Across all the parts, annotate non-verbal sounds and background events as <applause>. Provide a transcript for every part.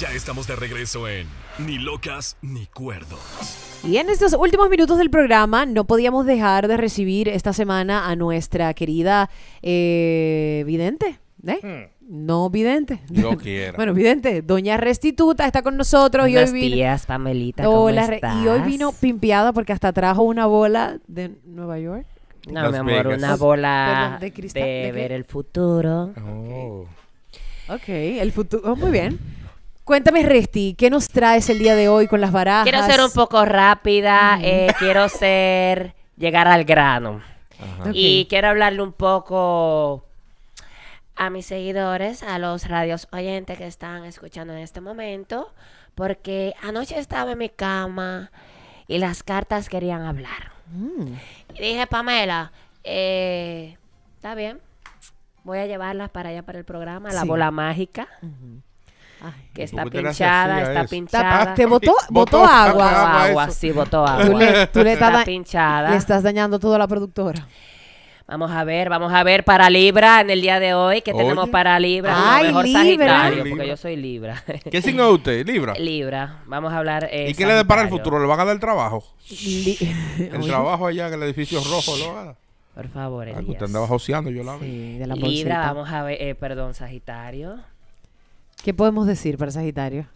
Ya estamos de regreso en Ni locas ni cuerdos. Y en estos últimos minutos del programa no podíamos dejar de recibir esta semana a nuestra querida eh, vidente. ¿eh? Hmm. No vidente. Yo <laughs> quiero. bueno, vidente. Doña Restituta está con nosotros y hoy Días, Pamelita. ¿cómo estás? y hoy vino pimpeada porque hasta trajo una bola de Nueva York. No, mi amor, una bola de, cristal, de, ver el futuro. Okay. Oh. ok, el futuro. Oh, muy bien. Cuéntame, Resti, ¿qué nos traes el día de hoy con las barajas? Quiero ser un poco rápida, eh, quiero ser llegar al grano. Y quiero hablarle un poco a mis seguidores, a los radios oyentes que están escuchando en este momento, porque anoche estaba en mi cama y las cartas querían hablar. Mm. Y dije, Pamela, eh, está bien, voy a llevarlas para allá para el programa, la bola mágica que está pinchada, está pinchada. Te botó, botó, agua. sí, botó agua. Tú le, <laughs> pinchada. estás dañando toda la productora. Vamos a ver, vamos a ver para Libra en el día de hoy. ¿Qué tenemos para Libra? Ay, Libra. porque yo soy Libra. <laughs> ¿Qué signo es usted? Libra. Libra. Vamos a hablar. Eh, ¿Y qué le depara el futuro? ¿Le van a dar trabajo? <laughs> el trabajo allá en el edificio rojo, ¿lo Por favor, ah, Elías. usted andaba yo la vi. Sí, de la Libra, vamos a ver, eh, perdón, Sagitario. ¿Qué podemos decir para Sagitario?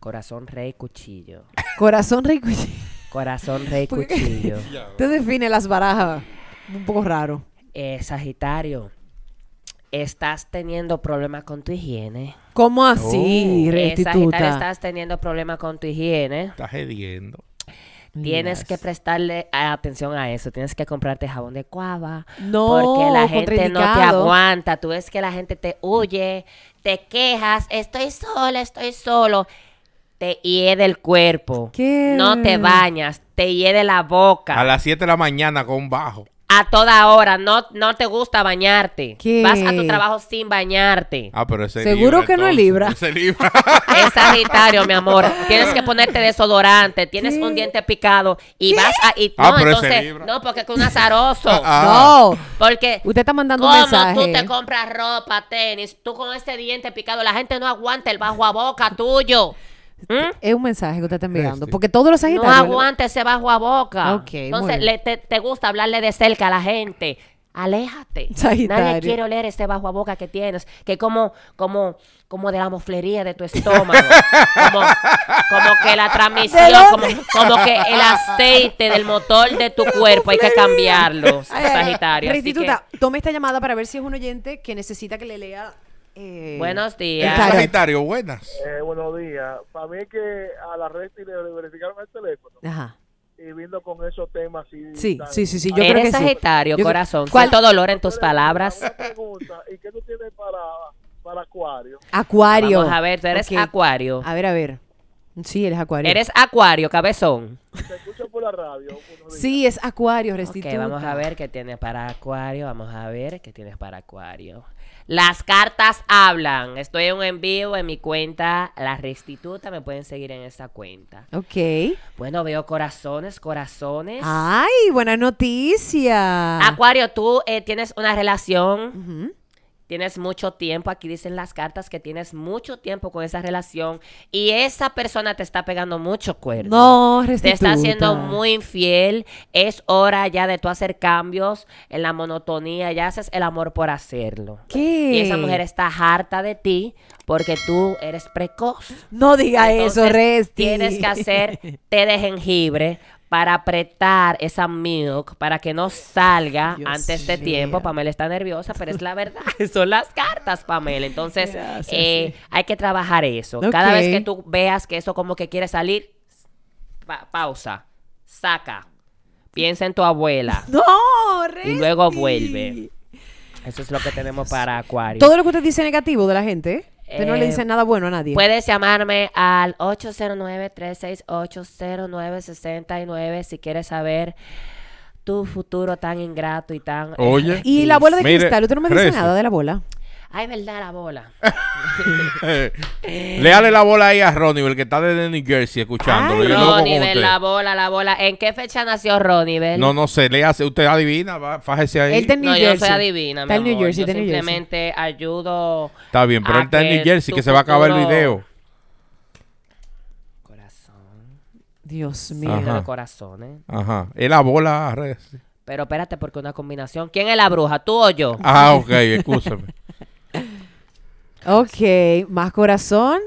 Corazón, rey, cuchillo. Corazón, rey, cuchillo. Corazón, rey, cuchillo. <laughs> Te define las barajas. Un poco raro. Eh, Sagitario, estás teniendo problemas con tu higiene. ¿Cómo así, oh. eh, Sagitario, estás teniendo problemas con tu higiene. Estás hediendo. Tienes que prestarle atención a eso. Tienes que comprarte jabón de cuava. No, porque la gente no te aguanta. Tú ves que la gente te huye, te quejas. Estoy sola, estoy solo. Te hiede el cuerpo. ¿Qué? No te bañas, te hiede la boca. A las 7 de la mañana con bajo a toda hora. No, no te gusta bañarte. Vas a tu trabajo sin bañarte. Ah, pero ese Seguro que no es libra. Ese libra. <laughs> es Sagitario, mi amor. Tienes que ponerte desodorante, tienes un diente picado y vas a ah, no, entonces, no, porque es un azaroso. <laughs> Ah. no, porque usted está mandando tú te compras ropa, tenis, tú con ese diente picado, la gente no aguanta el bajo a boca tuyo. ¿Mm? Es un mensaje que usted está enviando. Este. Porque todos los sagitarios. No aguante ese bajo a boca. Entonces, te, gusta hablarle de cerca a la gente. Aléjate. Nadie quiere oler ese bajo a boca que tienes. Que como, como, como de la moflería de tu estómago. <laughs> como, que la transmisión, como, que el aceite del motor de tu cuerpo hay que cambiarlo, Sagitario. Restituta, tome esta llamada para ver si es un oyente que necesita que le lea eh, eh, buenos días. Sagitario, buenas. buenos días. Para mí que a la red le verificaron el teléfono. Ajá. Y viendo con esos temas. Y sí, sí, sí, sí, Yo Eres creo Sagitario, corazón. ¿Cuánto dolor en tus palabras? ¿Y qué tú tienes para, Acuario? Acuario. Vamos a ver, tú eres Acuario. A ver, a ver. Sí, eres acuario. Eres acuario, cabezón. Te escucho por la radio. Sí, es acuario, restituta. Ok, vamos a ver qué tienes para acuario. Vamos a ver qué tienes para acuario. Las cartas hablan. Estoy en un envío en mi cuenta La Restituta. Me pueden seguir en esa cuenta. Ok. Bueno, veo corazones, corazones. ¡Ay, buena noticia! Acuario, tú eh, tienes una relación tienes mucho tiempo, aquí dicen las cartas que tienes mucho tiempo con esa relación y esa persona te está pegando mucho cuerpo. No, restituta. Te está haciendo muy infiel, es hora ya de tú hacer cambios en la monotonía, ya haces el amor por hacerlo. ¿Qué? Y esa mujer está harta de ti porque tú eres precoz. No diga eso, Resti. Tienes que hacer té de jengibre para apretar esa milk para que no salga antes de este tiempo. Pamela está nerviosa, pero es la verdad. <laughs> Son las cartas, Pamela. Entonces, eh, hay que trabajar eso. Cada vez que tú veas que eso como que quiere salir, pausa, saca, piensa en tu abuela. <laughs> No, Y luego vuelve. Eso es lo que tenemos para Acuario. Todo lo que usted dice negativo de la gente. ¿eh? Usted no le dice eh, nada bueno a nadie. Puedes llamarme al 809-368-0969 si quieres saber tu futuro tan ingrato y tan... Eh, Oye. Y la bola de cristal, usted no me dice nada de la bola. Ay, verdad, la bola. <laughs> Léale la bola ahí a Ronnie, que está desde New Jersey escuchándolo. Ronnie, Ronnie, la bola, la bola. ¿En qué fecha nació Ronnie? No, no sé. Léase, usted adivina, fájese ahí. Él está en New no, Jersey. adivina, simplemente ayudo. Está bien, pero él está en New Jersey, que se va a acabar el video. Corazón. Dios mío. Ajá. Ajá. Es la bola, Pero espérate, porque una combinación. ¿Quién es la bruja? ¿Tú o yo? Ah, ok, <laughs> escúchame. Ok, más corazón.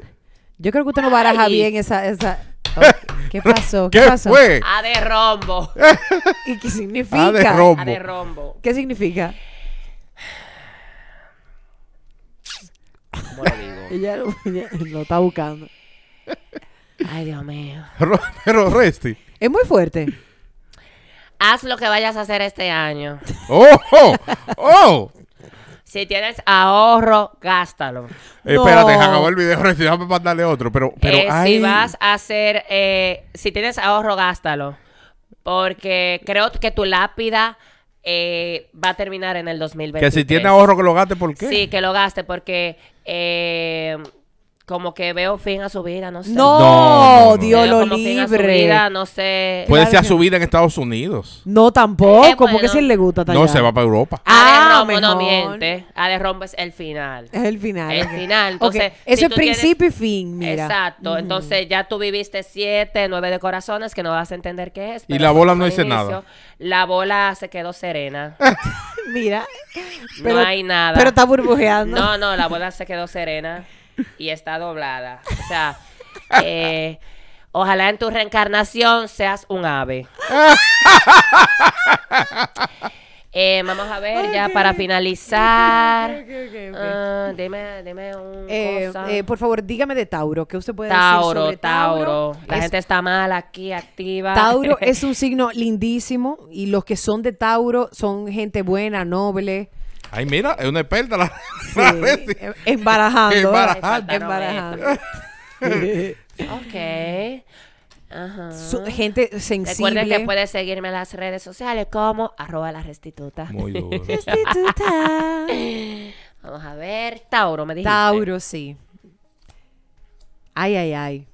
Yo creo que usted no baraja bien esa... esa... <laughs> ¿Qué pasó? ¿Qué, pasó? A de rombo. <laughs> ¿Y qué significa? A de rombo. ¿Qué significa? ¿Cómo lo digo? <laughs> Ella lo, está buscando. Ay, Dios mío. Pero Resti. Es muy fuerte. Haz lo que vayas a hacer este año. ¡Oh! ¡Oh! oh oh si tienes ahorro, gástalo. Eh, espérate, acabó el video, para <laughs> mandarle otro. Pero, eh, pero Si vas a hacer, eh, si tienes ahorro, gástalo. Porque creo que tu lápida va a terminar en el 2020. Que si tiene ahorro, que lo gaste, ¿por qué? Sí, que lo gaste, porque como que veo fin a su vida, no sé. No, Dios lo libre. no sé. Puede ser a su vida en Estados Unidos. No, tampoco, que eh, porque si le gusta No, se va para Europa. Ah, no miente. Ah, Rombo es el final. Es el final. El final. Entonces, Eso es principio y fin, mira. Exacto. Entonces, ya tú viviste siete, nueve de corazones que no vas a entender qué es. Y la bola no dice nada. La bola se quedó serena. <laughs> mira. no hay nada. Pero está burbujeando. No, no, la bola se quedó serena y está doblada. O sea, eh, ojalá en tu reencarnación seas un ave. Eh, vamos a ver, ya para finalizar. Ah, dime, un. Eh, por favor, dígame de Tauro. ¿Qué usted puede decir Tauro? Tauro. La gente está mal aquí, activa. Tauro <laughs> es un signo lindísimo y los que son de Tauro son gente buena, noble. Ay, mira, es una experta la, la Embarajando. Embarajando. <laughs> ok. Ajá. gente sensible. Recuerden que puedes seguirme en las redes sociales como arroba la restituta. Muy duro. <laughs> restituta. Vamos a ver, Tauro, me dijiste. Tauro, sí. Ay, ay, ay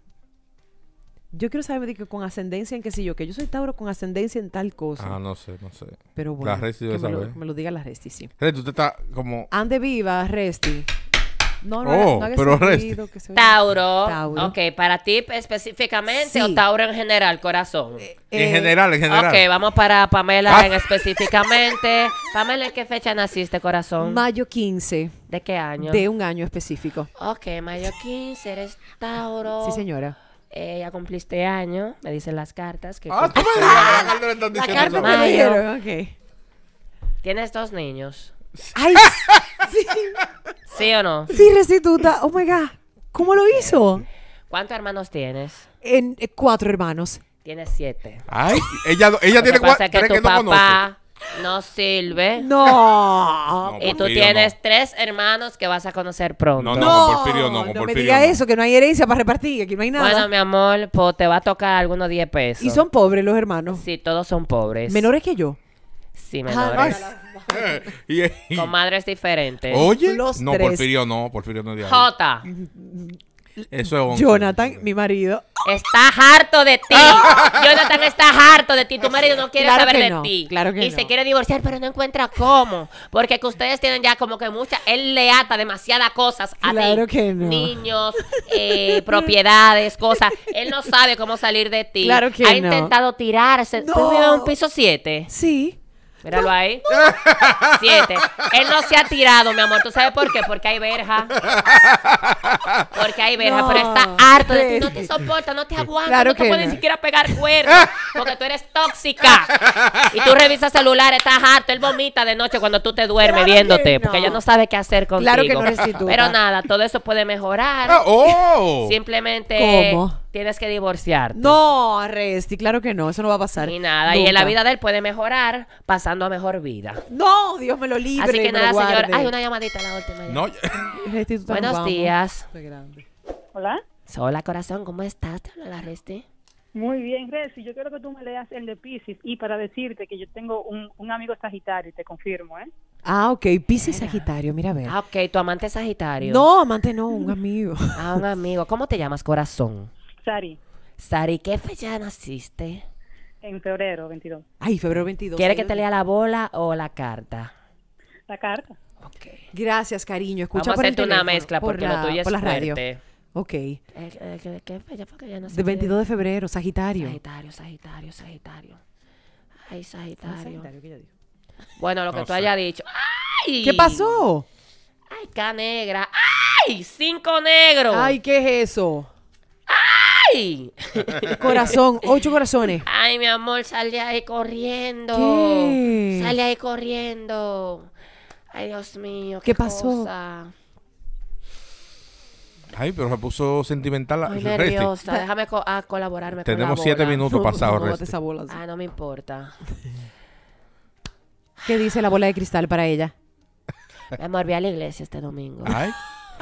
yo quiero saber que con ascendencia en qué sé yo, que yo soy Tauro con ascendencia en tal cosa. Ah, no sé, no sé. Pero bueno, la Resti debe me, Lo, me lo diga la Resti, sí. Resti, usted está como... Ande viva, Resti. No, no, no oh, pero Resti... Tauro. Tauro. Ok, para ti específicamente o Tauro en general, corazón. Eh, en eh, general, en general. Ok, vamos para Pamela ah. en específicamente. <laughs> Pamela, ¿en qué fecha naciste, corazón? Mayo 15. ¿De qué año? De un año específico. Ok, mayo 15, eres Tauro. Sí, señora. Eh, ya cumpliste año, me dicen las cartas que... Ah, cumpliste... Ah, la, la carta me dieron, ok. Tienes dos niños. Ay, <laughs> sí. ¿Sí o no? Sí, restituta. Oh my God. ¿Cómo lo hizo? ¿Cuántos hermanos tienes? Eh, cuatro hermanos. Tienes siete. Ay, ella, ella tiene cuatro. Es que tu papá no sirve. No. y eh, tú tienes tres hermanos que vas a conocer pronto. No, no, no con Porfirio no. Con no Porfirio, me diga eso, que no hay herencia para repartir, aquí no hay nada. Bueno, mi amor, pues te va a tocar algunos 10 pesos. ¿Y son pobres los hermanos? Sí, todos son pobres. ¿Menores que yo? Sí, ah, menores. <laughs> Con madres diferentes. Oye, los no, Porfirio no, Porfirio no. Jota. Mm, eso es Jonathan, mi marido. Está harto de ti. <laughs> Jonathan está harto de ti. Tu marido no quiere saber de ti. y se quiere divorciar, pero no encuentra cómo. Porque que ustedes tienen ya como que mucha. Él le ata demasiadas cosas a Claro que Niños, <laughs> eh, propiedades, cosas. Él no sabe cómo salir de ti. Claro que ha intentado tirarse. Tú vives en un piso 7. Sí. Míralo ahí. Siete. Él no se ha tirado, mi amor. ¿Tú sabes por qué? Porque hay verja. Porque hay verja, pero está harto de ti. No te soporta, no te aguanta. no te puede ni siquiera pegar cuerda. Porque tú eres tóxica. Y tú revisas celular, estás harto. Él vomita de noche cuando tú te duermes viéndote. Porque ella no sabe qué hacer contigo. Claro que no Pero nada, todo eso puede mejorar. Ah, oh. Simplemente. ¿Cómo? tienes que divorciarte. No, Resti, claro que no, eso no va a pasar. Ni nada. Y en la vida de él puede mejorar pasando a mejor vida. No, Dios me lo libre. Así que nada, señor. Hay una llamadita la última. No, <laughs> Buenos días. Hola. Hola, corazón, ¿cómo estás? Te habla Muy bien, Reci. Yo quiero que tú me leas el de Pisces y para decirte que yo tengo un, amigo Sagitario, te confirmo, ¿eh? Ah, ok, Pisces Sagitario, mira a ver. Ah, ok, tu amante Sagitario. No, amante no, un amigo. ah, un amigo. ¿Cómo te llamas, corazón? Sari. Sari, ¿qué fecha naciste? En febrero 22. Ay, febrero 22. ¿Quiere que te lea la bola o la carta? La carta. Ok. Gracias, cariño. Escucha Vamos por a hacerte el una mezcla porque la, lo tuyo es radio. Ok. Eh, eh, ¿Qué, fe fecha fue que ya naciste? De 22 de febrero, Sagitario. Sagitario, Sagitario, Sagitario. Ay, Sagitario. Bueno, lo que tú hayas dicho. ¡Ay! ¿Qué pasó? ¡Ay, ca negra! ¡Ay! ¡Cinco negros! Ay, ¿qué es eso? ¡Ay! <laughs> Corazón, ocho corazones. Ay, mi amor, sal ahí corriendo. ¿Qué? ahí corriendo. Ay, Dios mío. ¿Qué, pasó? Ay, pero me puso sentimental. Muy <laughs> nerviosa. Déjame ah, colaborarme Tenemos siete minutos pasados. No, ah, no me importa. ¿Qué dice la bola de cristal para ella? Mi amor, a la iglesia este domingo. Ay.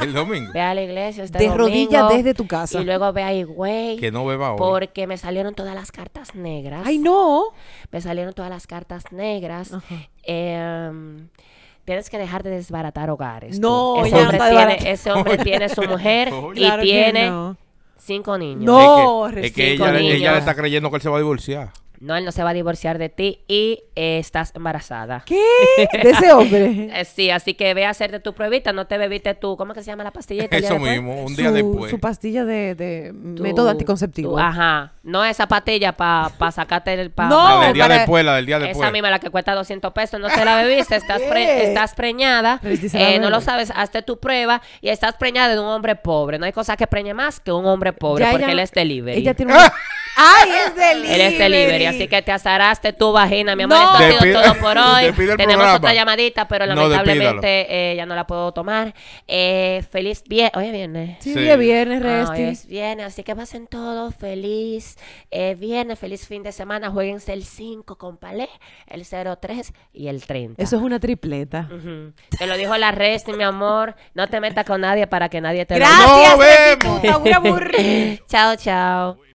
El domingo. Ve a la iglesia este de rodillas desde tu casa. Y luego ve ahí, güey. Que no beba hoy. Porque me salieron todas las cartas negras. ¡Ay, no! Me salieron todas las cartas negras. Eh, tienes que dejar de desbaratar hogares. No, ese, hombre tiene, ese hombre, <laughs> tiene, su mujer y tiene cinco niños. No, es que, ella, ella le está creyendo que él se va a divorciar no, él no se va a divorciar de ti y eh, estás embarazada. ¿Qué? ¿De ese hombre? <laughs> Eh, sí, así que ve a hacerte tu pruebita, no te bebiste tú, ¿cómo que se llama la pastilla? Eso mismo, un día después. Su pastilla de, método anticonceptivo. ajá, no esa pastilla para sacarte el... Pa, no, la del día después, la del día después. Esa misma, la que cuesta 200 pesos, no te la bebiste, estás, estás preñada, eh, no lo sabes, hazte tu prueba y estás preñada de un hombre pobre. No hay cosa que preñe más que un hombre pobre porque él es libre. Ella tiene <laughs> ¡Ay, es delivery! Él delivery, así que te azaraste tu vagina, mi amor. No. Esto ha sido todo por hoy. <laughs> Tenemos otra llamadita, pero lamentablemente eh, ya no la puedo tomar. Eh, feliz viernes. Hoy es viernes. Sí, sí. viernes, ah, hoy es viernes, así que pasen todos Feliz eh, viernes, feliz fin de semana. Jueguense el 5 con Palé, el 03 y el 30. Eso es una tripleta. Se Te lo dijo la Resti, mi amor. No te metas con nadie para que nadie te Gracias, ¡No <laughs> Chao, chao.